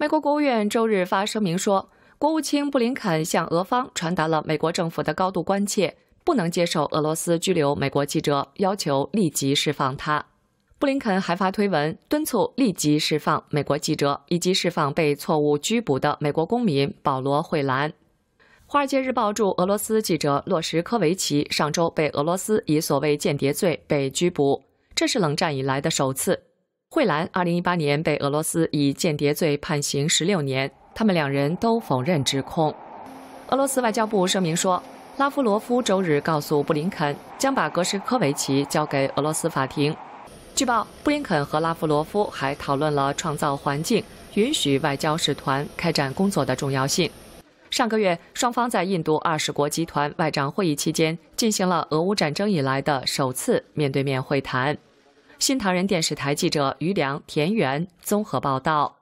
美国国务院周日发声明说，国务卿布林肯向俄方传达了美国政府的高度关切，不能接受俄罗斯拘留美国记者，要求立即释放他。布林肯还发推文敦促立即释放美国记者，以及释放被错误拘捕的美国公民保罗·惠兰。《华尔街日报》驻俄罗斯记者洛什科维奇上周被俄罗斯以所谓间谍罪被拘捕，这是冷战以来的首次。惠兰2018年被俄罗斯以间谍罪判刑16年，他们两人都否认指控。俄罗斯外交部声明说，拉夫罗夫周日告诉布林肯，将把格什科维奇交给俄罗斯法庭。据报，布林肯和拉夫罗夫还讨论了创造环境，允许外交使团开展工作的重要性。上个月，双方在印度二十国集团外长会议期间，进行了俄乌战争以来的首次面对面会谈。新唐人电视台记者余良田园综合报道。